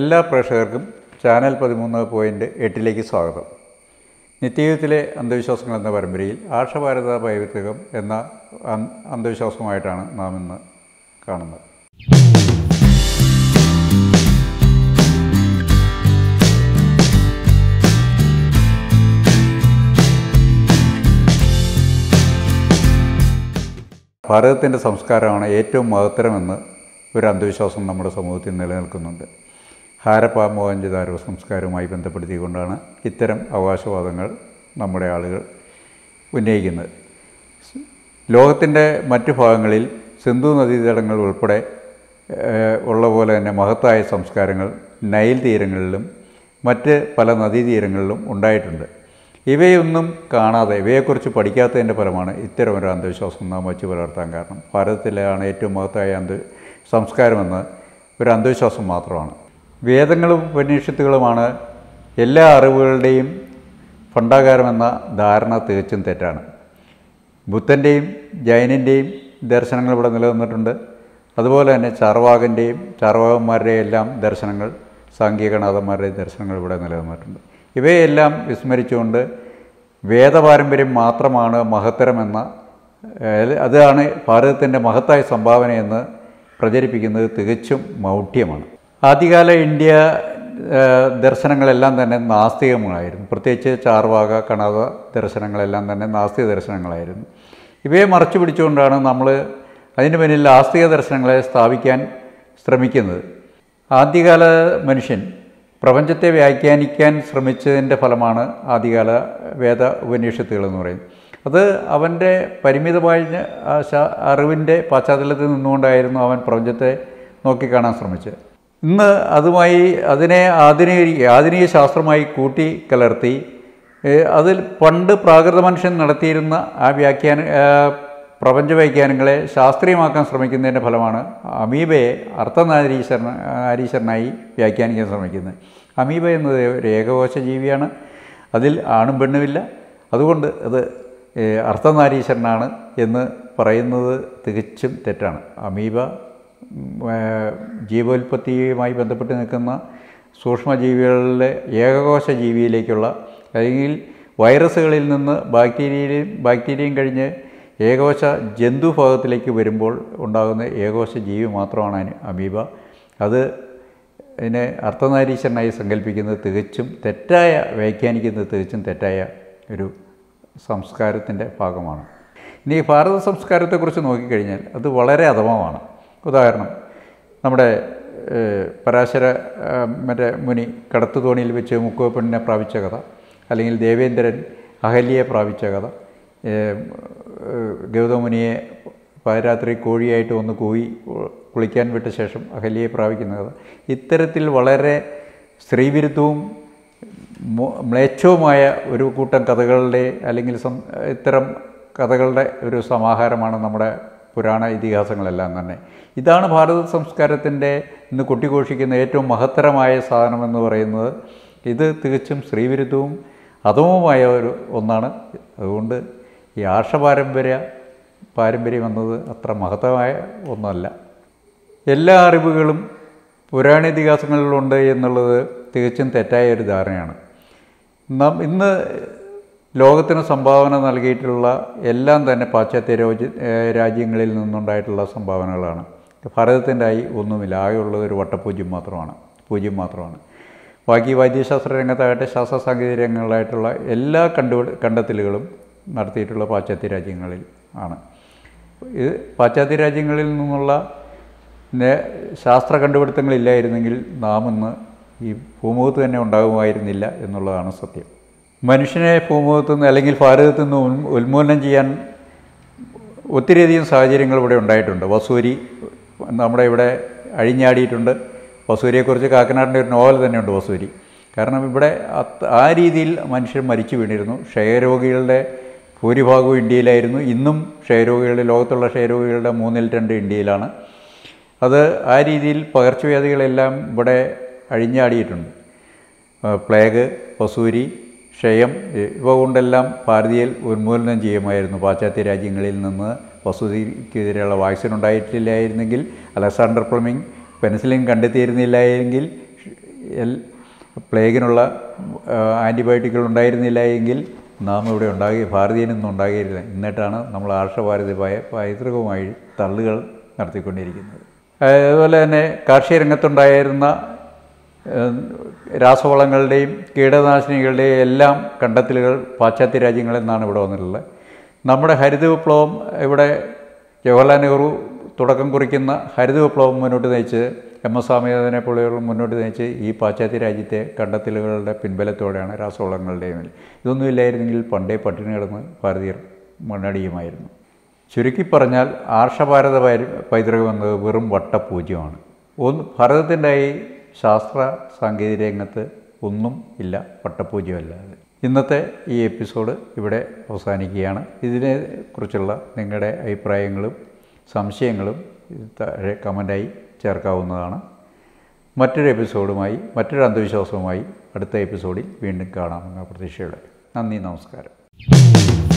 എല്ലാ പ്രേക്ഷകർക്കും ചാനൽ പതിമൂന്ന് പോയിൻറ്റ് എട്ടിലേക്ക് സ്വാഗതം നിത്യജീവിതത്തിലെ അന്ധവിശ്വാസങ്ങൾ എന്ന പരമ്പരയിൽ ആർഷഭാരത പൈതൃകം എന്ന അന്ധവിശ്വാസമായിട്ടാണ് നാം ഇന്ന് കാണുന്നത് ഭാരതത്തിൻ്റെ സംസ്കാരമാണ് ഏറ്റവും മഹത്തരമെന്ന് ഒരു അന്ധവിശ്വാസം നമ്മുടെ സമൂഹത്തിൽ നിലനിൽക്കുന്നുണ്ട് ഹാരപ്പ മോഹൻജിദാരോ സംസ്കാരവുമായി ബന്ധപ്പെടുത്തിക്കൊണ്ടാണ് ഇത്തരം അവകാശവാദങ്ങൾ നമ്മുടെ ആളുകൾ ഉന്നയിക്കുന്നത് ലോകത്തിൻ്റെ മറ്റു ഭാഗങ്ങളിൽ സിന്ധു നദീതടങ്ങൾ ഉൾപ്പെടെ ഉള്ള പോലെ തന്നെ മഹത്തായ സംസ്കാരങ്ങൾ നൈൽ തീരങ്ങളിലും മറ്റ് പല നദീതീരങ്ങളിലും ഉണ്ടായിട്ടുണ്ട് ഇവയൊന്നും കാണാതെ ഇവയെക്കുറിച്ച് പഠിക്കാത്തതിൻ്റെ ഫലമാണ് ഇത്തരമൊരു അന്ധവിശ്വാസം നാം വച്ച് പുലർത്താൻ കാരണം ഭാരതത്തിലാണ് ഏറ്റവും മഹത്തായ അന്ധ സംസ്കാരമെന്ന് ഒരു അന്ധവിശ്വാസം മാത്രമാണ് വേദങ്ങളും ഉപനിഷത്തുകളുമാണ് എല്ലാ അറിവുകളുടെയും ഫണ്ടാകാരമെന്ന ധാരണ തികച്ചും തെറ്റാണ് ബുദ്ധൻ്റെയും ജൈനൻ്റെയും ദർശനങ്ങൾ ഇവിടെ നിലനിന്നിട്ടുണ്ട് അതുപോലെ തന്നെ ചാർവാകൻ്റെയും ചാർവാകന്മാരുടെയും എല്ലാം ദർശനങ്ങൾ സാങ്കേതികനാഥന്മാരുടെയും ദർശനങ്ങൾ ഇവിടെ നിലനിന്നിട്ടുണ്ട് ഇവയെല്ലാം വിസ്മരിച്ചുകൊണ്ട് വേദപാരമ്പര്യം മാത്രമാണ് മഹത്തരമെന്ന അതാണ് ഭാരതത്തിൻ്റെ മഹത്തായ സംഭാവനയെന്ന് പ്രചരിപ്പിക്കുന്നത് തികച്ചും മൗഢ്യമാണ് ആദ്യകാല ഇന്ത്യ ദർശനങ്ങളെല്ലാം തന്നെ നാസ്തികമായിരുന്നു പ്രത്യേകിച്ച് ചാർവാക കണവ ദർശനങ്ങളെല്ലാം തന്നെ നാസ്തിക ദർശനങ്ങളായിരുന്നു ഇവയെ മറച്ചു പിടിച്ചുകൊണ്ടാണ് നമ്മൾ അതിന് പിന്നിൽ ആസ്തിക ദർശനങ്ങളെ സ്ഥാപിക്കാൻ ശ്രമിക്കുന്നത് ആദ്യകാല മനുഷ്യൻ പ്രപഞ്ചത്തെ വ്യാഖ്യാനിക്കാൻ ശ്രമിച്ചതിൻ്റെ ഫലമാണ് ആദ്യകാല വേദ ഉപനിഷത്തുകൾ എന്ന് പറയുന്നത് അത് അവൻ്റെ പരിമിതമായ അറിവിൻ്റെ പശ്ചാത്തലത്തിൽ നിന്നുകൊണ്ടായിരുന്നു അവൻ പ്രപഞ്ചത്തെ നോക്കിക്കാണാൻ ശ്രമിച്ചത് ഇന്ന് അതുമായി അതിനെ ആധുനിക ആധുനിക ശാസ്ത്രമായി കൂട്ടി കലർത്തി അതിൽ പണ്ട് പ്രാകൃത മനുഷ്യൻ നടത്തിയിരുന്ന ആ വ്യാഖ്യാന പ്രപഞ്ചവൈജ്ഞാനികളെ ശാസ്ത്രീയമാക്കാൻ ശ്രമിക്കുന്നതിൻ്റെ ഫലമാണ് അമീബയെ അർത്ഥനാരീശ്വരൻ ആരീശ്വരനായി വ്യാഖ്യാനിക്കാൻ ശ്രമിക്കുന്നത് അമീബ എന്നത് ഒരു ഏകകോശ ജീവിയാണ് അതിൽ ആണും പെണ്ണുമില്ല അതുകൊണ്ട് അത് അർത്ഥനാരീശ്വരനാണ് എന്ന് പറയുന്നത് തികച്ചും തെറ്റാണ് അമീബ ജീവോൽപ്പത്തിയുമായി ബന്ധപ്പെട്ട് നിൽക്കുന്ന സൂക്ഷ്മജീവികളിലെ ഏകകോശ ജീവിയിലേക്കുള്ള അല്ലെങ്കിൽ വൈറസുകളിൽ നിന്ന് ബാക്ടീരിയയും ബാക്ടീരിയയും കഴിഞ്ഞ് ഏകോശ ജന്തുഭാഗത്തിലേക്ക് വരുമ്പോൾ ഉണ്ടാകുന്ന ഏകോശ ജീവി മാത്രമാണ് അമീബ അത് അതിനെ അർത്ഥനാരീശ്വരനായി സങ്കല്പിക്കുന്നത് തികച്ചും തെറ്റായ വ്യാഖ്യാനിക്കുന്നത് തികച്ചും തെറ്റായ ഒരു സംസ്കാരത്തിൻ്റെ ഭാഗമാണ് ഇനി ഭാരത സംസ്കാരത്തെക്കുറിച്ച് നോക്കിക്കഴിഞ്ഞാൽ അത് വളരെ അധമമാണ് ഉദാഹരണം നമ്മുടെ പരാശര മറ്റേ മുനി കടത്തുതോണിയിൽ വെച്ച് മുക്കുവ പ്രാപിച്ച കഥ അല്ലെങ്കിൽ ദേവേന്ദ്രൻ അഹല്യയെ പ്രാപിച്ച കഥ ഗൗതമുനിയെ പാതിരാത്രി കോഴിയായിട്ട് ഒന്ന് കൂവി കുളിക്കാൻ വിട്ട ശേഷം അഹല്യയെ പ്രാപിക്കുന്ന കഥ ഇത്തരത്തിൽ വളരെ സ്ത്രീവിരുദ്ധവും മ്ലേച്ഛവുമായ ഒരു കൂട്ടം കഥകളുടെ അല്ലെങ്കിൽ ഇത്തരം കഥകളുടെ ഒരു സമാഹാരമാണ് നമ്മുടെ പുരാണ ഇതിഹാസങ്ങളെല്ലാം തന്നെ ഇതാണ് ഭാരത സംസ്കാരത്തിൻ്റെ ഇന്ന് കൊട്ടിഘോഷിക്കുന്ന ഏറ്റവും മഹത്തരമായ സാധനമെന്ന് പറയുന്നത് ഇത് തികച്ചും സ്ത്രീവിരുദ്ധവും അധമവുമായ ഒരു ഒന്നാണ് അതുകൊണ്ട് ഈ പാരമ്പര്യ പാരമ്പര്യം എന്നത് അത്ര മഹത്തമായ ഒന്നല്ല എല്ലാ അറിവുകളും പുരാണ ഇതിഹാസങ്ങളിലുണ്ട് എന്നുള്ളത് തികച്ചും തെറ്റായ ഒരു ധാരണയാണ് നാം ഇന്ന് ലോകത്തിന് സംഭാവന നൽകിയിട്ടുള്ള എല്ലാം തന്നെ പാശ്ചാത്യ രാജ്യങ്ങളിൽ നിന്നുണ്ടായിട്ടുള്ള സംഭാവനകളാണ് ഭാരതത്തിൻ്റെ ആയി ഒന്നുമില്ല ആകെയുള്ളത് ഒരു വട്ടപൂജ്യം മാത്രമാണ് പൂജ്യം മാത്രമാണ് ബാക്കി വൈദ്യശാസ്ത്ര രംഗത്താകട്ടെ ശാസ്ത്ര സാങ്കേതിക രംഗങ്ങളായിട്ടുള്ള എല്ലാ കണ്ടു കണ്ടെത്തലുകളും നടത്തിയിട്ടുള്ള പാശ്ചാത്യ രാജ്യങ്ങളിൽ ആണ് ഇത് പാശ്ചാത്യ രാജ്യങ്ങളിൽ നിന്നുള്ള ശാസ്ത്ര കണ്ടുപിടുത്തങ്ങളില്ലായിരുന്നെങ്കിൽ നാം ഇന്ന് ഈ ഭൂമുഖത്ത് തന്നെ ഉണ്ടാകുമായിരുന്നില്ല എന്നുള്ളതാണ് സത്യം മനുഷ്യനെ ഭൂമുഖത്ത് നിന്ന് അല്ലെങ്കിൽ ഭാരതത്തിൽ നിന്ന് ഉന്മൂലനം ചെയ്യാൻ ഒത്തിരിയധികം സാഹചര്യങ്ങൾ ഇവിടെ ഉണ്ടായിട്ടുണ്ട് വസൂരി നമ്മുടെ ഇവിടെ അഴിഞ്ഞാടിയിട്ടുണ്ട് വസൂരിയെക്കുറിച്ച് കാക്കനാടിൻ്റെ ഒരു നോവൽ തന്നെയുണ്ട് വസൂരി കാരണം ഇവിടെ ആ രീതിയിൽ മനുഷ്യർ മരിച്ചു വീണിരുന്നു ക്ഷയരോഗികളുടെ ഭൂരിഭാഗവും ഇന്ത്യയിലായിരുന്നു ഇന്നും ക്ഷയരോഗികൾ ലോകത്തുള്ള ക്ഷയരോഗികളുടെ മൂന്നിൽ രണ്ട് ഇന്ത്യയിലാണ് അത് ആ രീതിയിൽ പകർച്ചവ്യാധികളെല്ലാം ഇവിടെ അഴിഞ്ഞാടിയിട്ടുണ്ട് പ്ലേഗ് പസൂരി ക്ഷയം ഇവ കൊണ്ടെല്ലാം ഭാരതീയൽ ഉന്മൂലനം ചെയ്യുമായിരുന്നു പാശ്ചാത്യ രാജ്യങ്ങളിൽ നിന്ന് വസൂതിക്കെതിരെയുള്ള വാക്സിൻ ഉണ്ടായിട്ടില്ലായിരുന്നെങ്കിൽ അലക്സാണ്ടർ പ്ലമിംഗ് പെൻസിലിൻ കണ്ടെത്തിയിരുന്നില്ലായെങ്കിൽ പ്ലേഗിനുള്ള ആൻറ്റിബയോട്ടിക്കുകൾ ഉണ്ടായിരുന്നില്ല എങ്കിൽ നാം ഇവിടെ ഉണ്ടാകി ഭാരതീയനൊന്നും ഉണ്ടാകിയില്ല എന്നിട്ടാണ് നമ്മൾ ആർഷഭാരതി പൈതൃകവുമായി തള്ളുകൾ നടത്തിക്കൊണ്ടിരിക്കുന്നത് അതുപോലെ തന്നെ കാർഷിക രംഗത്തുണ്ടായിരുന്ന രാസവളങ്ങളുടെയും കീടനാശിനികളുടെയും എല്ലാം കണ്ടെത്തലുകൾ പാശ്ചാത്യ രാജ്യങ്ങളിൽ നിന്നാണ് ഇവിടെ വന്നിട്ടുള്ളത് നമ്മുടെ ഹരിത വിപ്ലവം ഇവിടെ ജവഹർലാൽ നെഹ്റു തുടക്കം കുറിക്കുന്ന ഹരിത വിപ്ലവം മുന്നോട്ട് നയിച്ചത് എം എസ് സ്വാമിനാഥനെ പോലെയുള്ള മുന്നോട്ട് നയിച്ച് ഈ പാശ്ചാത്യ രാജ്യത്തെ കണ്ടെത്തലുകളുടെ പിൻബലത്തോടെയാണ് രാസവളങ്ങളുടെയും ഇതൊന്നും ഇല്ലായിരുന്നെങ്കിൽ പണ്ടേ പട്ടിണി കിടന്ന് ഭാരതീയർ മണ്ണടിയുമായിരുന്നു ചുരുക്കി പറഞ്ഞാൽ ആർഷഭാരത പൈതൃകം എന്നത് വെറും വട്ടപൂജ്യമാണ് ഒന്ന് ഭാരതത്തിൻ്റെയായി ശാസ്ത്ര സാങ്കേതിക രംഗത്ത് ഒന്നും ഇല്ല വട്ടപൂജ്യമല്ലാതെ ഇന്നത്തെ ഈ എപ്പിസോഡ് ഇവിടെ അവസാനിക്കുകയാണ് ഇതിനെക്കുറിച്ചുള്ള നിങ്ങളുടെ അഭിപ്രായങ്ങളും സംശയങ്ങളും താഴെ കമൻ്റായി ചേർക്കാവുന്നതാണ് മറ്റൊരു എപ്പിസോഡുമായി മറ്റൊരു അന്ധവിശ്വാസവുമായി അടുത്ത എപ്പിസോഡിൽ വീണ്ടും കാണാമെന്ന പ്രതീക്ഷയുടെ നന്ദി നമസ്കാരം